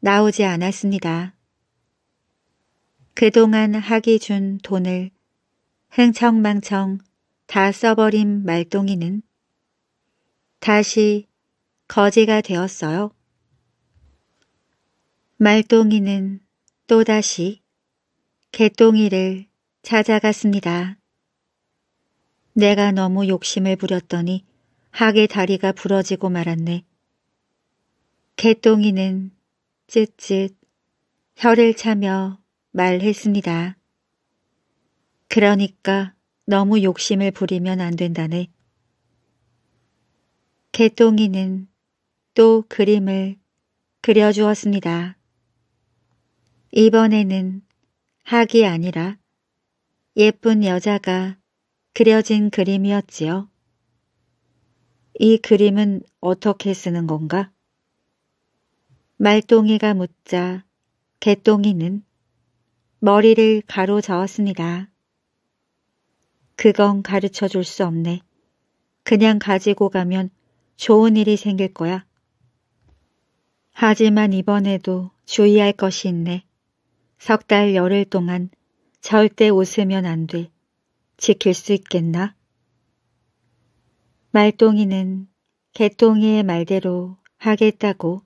나오지 않았습니다. 그동안 하기 준 돈을 흥청망청 다 써버린 말똥이는 다시 거지가 되었어요. 말똥이는 또다시 개똥이를 찾아갔습니다. 내가 너무 욕심을 부렸더니 하의 다리가 부러지고 말았네. 개똥이는 쯧쯧 혀를 차며 말했습니다. 그러니까 너무 욕심을 부리면 안 된다네. 개똥이는 또 그림을 그려주었습니다. 이번에는 학이 아니라 예쁜 여자가 그려진 그림이었지요. 이 그림은 어떻게 쓰는 건가? 말똥이가 묻자 개똥이는 머리를 가로저었습니다. 그건 가르쳐 줄 수 없네. 그냥 가지고 가면 좋은 일이 생길 거야. 하지만 이번에도 주의할 것이 있네. 석달 열흘 동안 절대 웃으면 안 돼. 지킬 수 있겠나? 말똥이는 개똥이의 말대로 하겠다고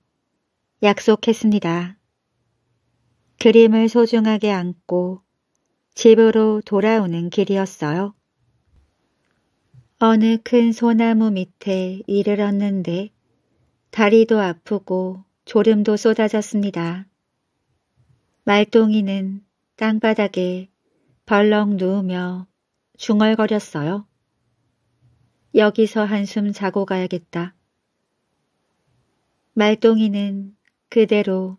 약속했습니다. 그림을 소중하게 안고 집으로 돌아오는 길이었어요. 어느 큰 소나무 밑에 이르렀는데 다리도 아프고 졸음도 쏟아졌습니다. 말똥이는 땅바닥에 벌렁 누우며 중얼거렸어요. 여기서 한숨 자고 가야겠다. 말똥이는 그대로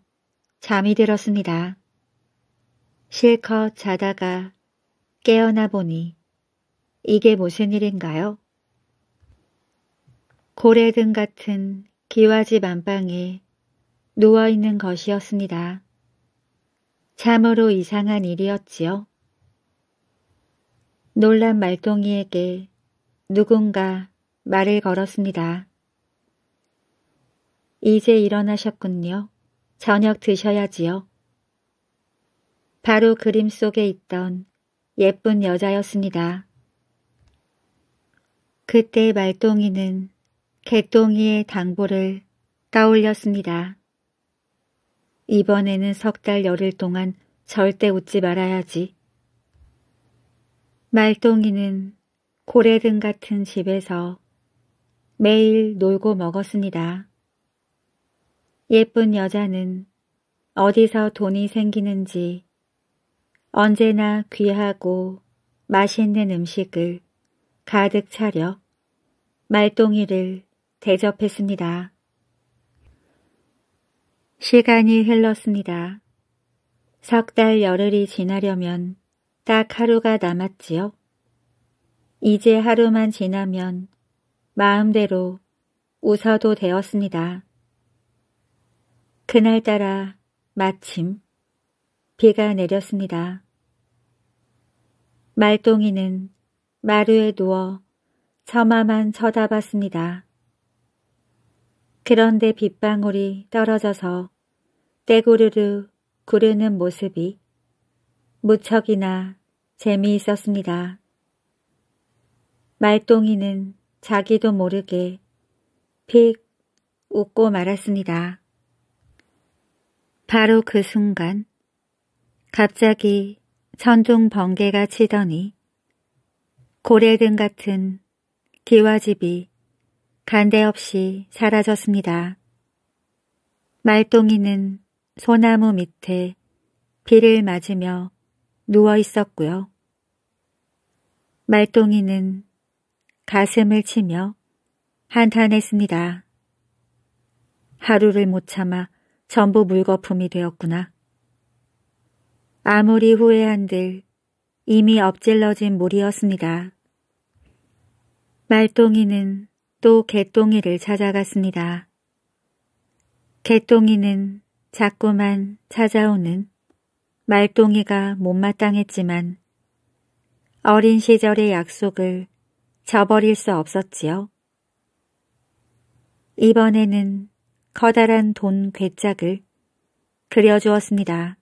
잠이 들었습니다. 실컷 자다가 깨어나 보니 이게 무슨 일인가요? 고래등 같은 기와집 안방에 누워있는 것이었습니다. 참으로 이상한 일이었지요. 놀란 말똥이에게 누군가 말을 걸었습니다. 이제 일어나셨군요. 저녁 드셔야지요. 바로 그림 속에 있던 예쁜 여자였습니다. 그때 말똥이는 개똥이의 당보를 떠올렸습니다. 이번에는 석 달 열흘 동안 절대 웃지 말아야지. 말똥이는 고래등 같은 집에서 매일 놀고 먹었습니다. 예쁜 여자는 어디서 돈이 생기는지 언제나 귀하고 맛있는 음식을 가득 차려 말똥이를 대접했습니다. 시간이 흘렀습니다. 석달 열흘이 지나려면 딱 하루가 남았지요. 이제 하루만 지나면 마음대로 웃어도 되었습니다. 그날따라 마침 비가 내렸습니다. 말똥이는 마루에 누워 처마만 쳐다봤습니다. 그런데 빗방울이 떨어져서 떼구르르 구르는 모습이 무척이나 재미있었습니다. 말똥이는 자기도 모르게 픽 웃고 말았습니다. 바로 그 순간 갑자기 천둥 번개가 치더니 고래등 같은 기와집이 간데없이 사라졌습니다. 말똥이는 소나무 밑에 비를 맞으며 누워 있었고요. 말똥이는 가슴을 치며 한탄했습니다. 하루를 못 참아 전부 물거품이 되었구나. 아무리 후회한들 이미 엎질러진 물이었습니다. 말똥이는 또 개똥이를 찾아갔습니다. 개똥이는 자꾸만 찾아오는 말똥이가 못마땅했지만 어린 시절의 약속을 저버릴 수 없었지요. 이번에는 커다란 돈 괴짝을 그려주었습니다.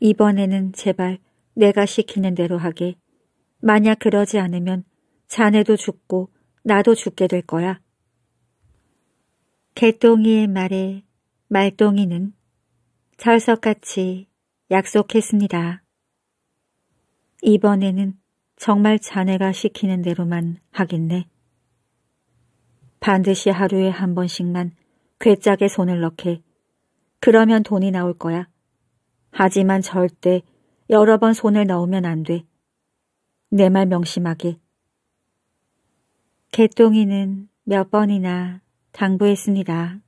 이번에는 제발 내가 시키는 대로 하게. 만약 그러지 않으면 자네도 죽고 나도 죽게 될 거야. 개똥이의 말에 말똥이는 철석같이 약속했습니다. 이번에는 정말 자네가 시키는 대로만 하겠네. 반드시 하루에 한 번씩만 괴짝에 손을 넣게. 그러면 돈이 나올 거야. 하지만 절대 여러 번 손을 넣으면 안 돼. 내 말 명심하게. 개똥이는 몇 번이나 당부했습니다.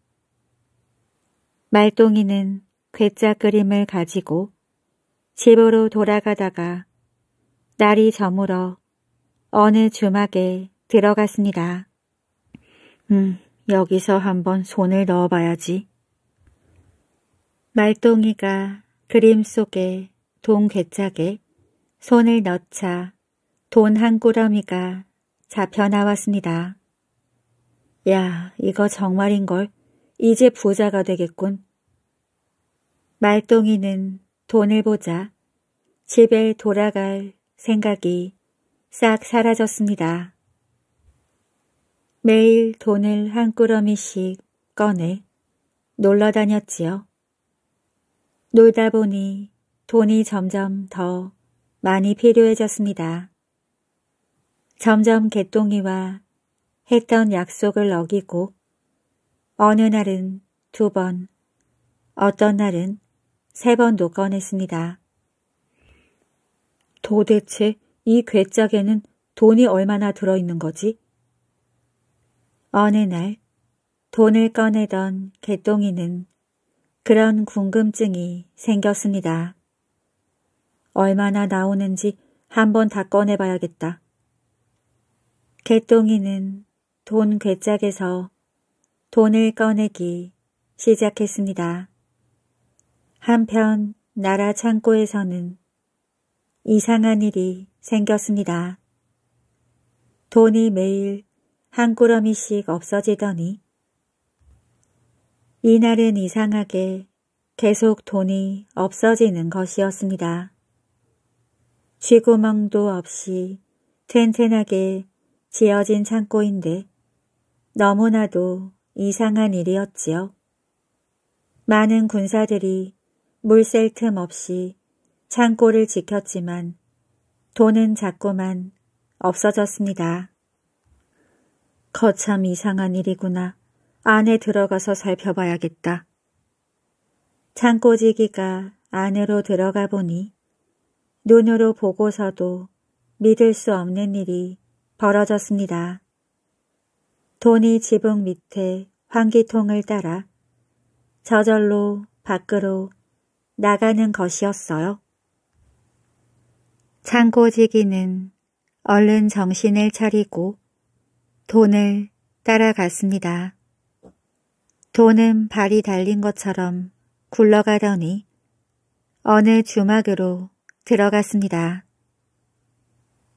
말똥이는 괴짜 그림을 가지고 집으로 돌아가다가 날이 저물어 어느 주막에 들어갔습니다. 음, 여기서 한번 손을 넣어봐야지. 말똥이가 그림 속에 동괴짝에 손을 넣자 돈 한 꾸러미가 잡혀 나왔습니다. 야, 이거 정말인걸. 이제 부자가 되겠군. 말똥이는 돈을 보자 집에 돌아갈 생각이 싹 사라졌습니다. 매일 돈을 한 꾸러미씩 꺼내 놀러 다녔지요. 놀다 보니 돈이 점점 더 많이 필요해졌습니다. 점점 개똥이와 했던 약속을 어기고 어느 날은 두 번, 어떤 날은 세 번도 꺼냈습니다. 도대체 이 괴짝에는 돈이 얼마나 들어있는 거지? 어느 날 돈을 꺼내던 개똥이는 그런 궁금증이 생겼습니다. 얼마나 나오는지 한번 다 꺼내봐야겠다. 개똥이는 돈 괴짝에서 돈을 꺼내기 시작했습니다. 한편 나라 창고에서는 이상한 일이 생겼습니다. 돈이 매일 한 꾸러미씩 없어지더니 이날은 이상하게 계속 돈이 없어지는 것이었습니다. 쥐구멍도 없이 튼튼하게 지어진 창고인데 너무나도 이상한 일이었지요. 많은 군사들이 물샐 틈 없이 창고를 지켰지만 돈은 자꾸만 없어졌습니다. 거참 이상한 일이구나. 안에 들어가서 살펴봐야겠다. 창고지기가 안으로 들어가 보니 눈으로 보고서도 믿을 수 없는 일이 벌어졌습니다. 돈이 지붕 밑에 환기통을 따라 저절로 밖으로 나가는 것이었어요. 창고지기는 얼른 정신을 차리고 돈을 따라갔습니다. 돈은 발이 달린 것처럼 굴러가더니 어느 주막으로 들어갔습니다.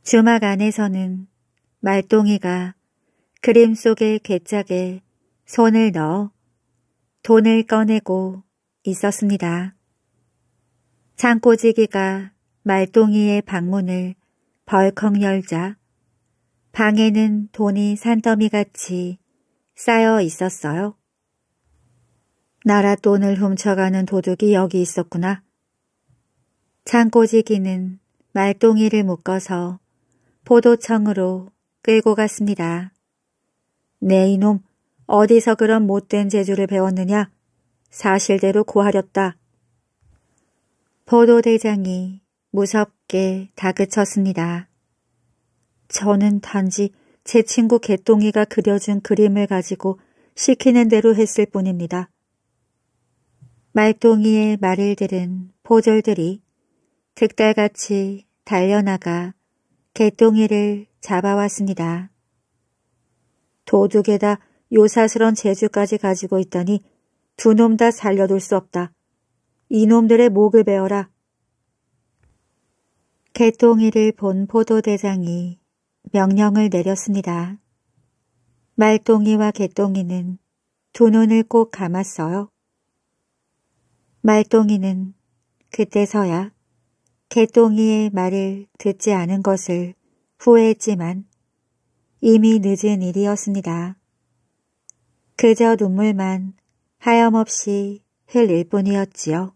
주막 안에서는 말똥이가 그림 속의 괴짝에 손을 넣어 돈을 꺼내고 있었습니다. 창고지기가 말똥이의 방문을 벌컥 열자 방에는 돈이 산더미같이 쌓여 있었어요. 나라 돈을 훔쳐가는 도둑이 여기 있었구나. 창고지기는 말똥이를 묶어서 포도청으로 끌고 갔습니다. 네 이놈, 어디서 그런 못된 재주를 배웠느냐? 사실대로 고하렸다. 보도대장이 무섭게 다그쳤습니다. 저는 단지 제 친구 개똥이가 그려준 그림을 가지고 시키는 대로 했을 뿐입니다. 말똥이의 말을 들은 포졸들이 득달같이 달려나가 개똥이를 잡아왔습니다. 도둑에다 요사스런 재주까지 가지고 있다니 두 놈 다 살려둘 수 없다. 이놈들의 목을 베어라. 개똥이를 본 포도대장이 명령을 내렸습니다. 말똥이와 개똥이는 두 눈을 꼭 감았어요. 말똥이는 그때서야 개똥이의 말을 듣지 않은 것을 후회했지만 이미 늦은 일이었습니다. 그저 눈물만 하염없이 흘릴 뿐이었지요.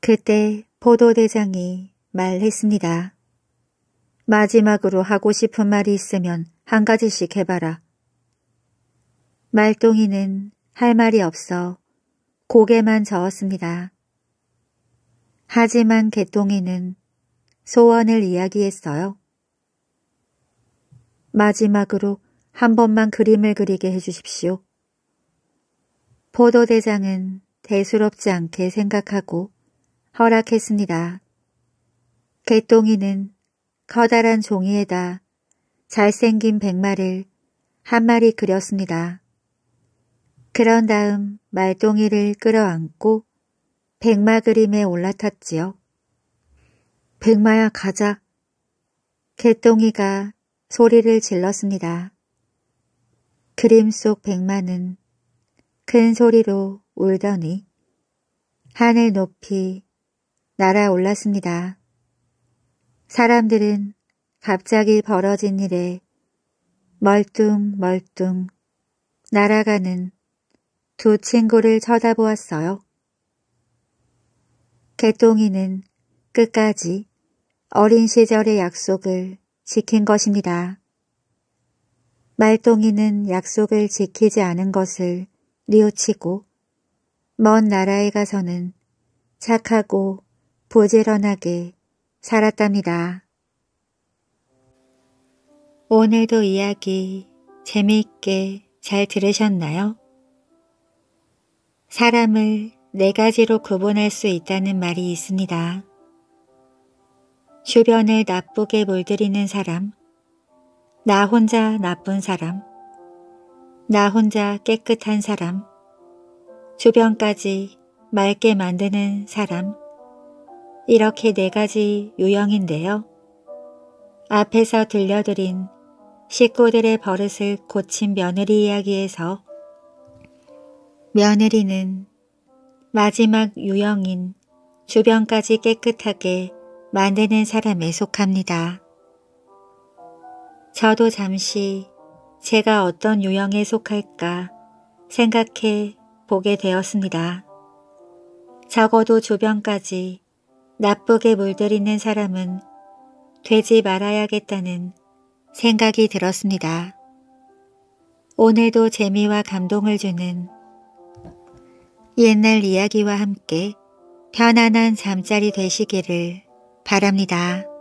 그때 보도대장이 말했습니다. 마지막으로 하고 싶은 말이 있으면 한 가지씩 해봐라. 말똥이는 할 말이 없어 고개만 저었습니다. 하지만 개똥이는 소원을 이야기했어요. 마지막으로 한 번만 그림을 그리게 해주십시오. 포도대장은 대수롭지 않게 생각하고 허락했습니다. 개똥이는 커다란 종이에다 잘생긴 백마를 한 마리 그렸습니다. 그런 다음 말똥이를 끌어안고 백마 그림에 올라탔지요. 백마야 가자. 개똥이가 소리를 질렀습니다. 그림 속 백마는 큰 소리로 울더니 하늘 높이 날아올랐습니다. 사람들은 갑자기 벌어진 일에 멀뚱멀뚱 날아가는 두 친구를 쳐다보았어요. 개똥이는 끝까지 어린 시절의 약속을 지킨 것입니다. 말똥이는 약속을 지키지 않은 것을 뉘우치고 먼 나라에 가서는 착하고 부지런하게 살았답니다. 오늘도 이야기 재미있게 잘 들으셨나요? 사람을 네 가지로 구분할 수 있다는 말이 있습니다. 주변을 나쁘게 물들이는 사람, 나 혼자 나쁜 사람, 나 혼자 깨끗한 사람, 주변까지 맑게 만드는 사람 이렇게 네 가지 유형인데요. 앞에서 들려드린 식구들의 버릇을 고친 며느리 이야기에서 며느리는 마지막 유형인 주변까지 깨끗하게 만드는 사람에 속합니다. 저도 잠시 제가 어떤 유형에 속할까 생각해 보게 되었습니다. 적어도 주변까지 나쁘게 물들이는 사람은 되지 말아야겠다는 생각이 들었습니다. 오늘도 재미와 감동을 주는 옛날 이야기와 함께 편안한 잠자리 되시기를 바랍니다.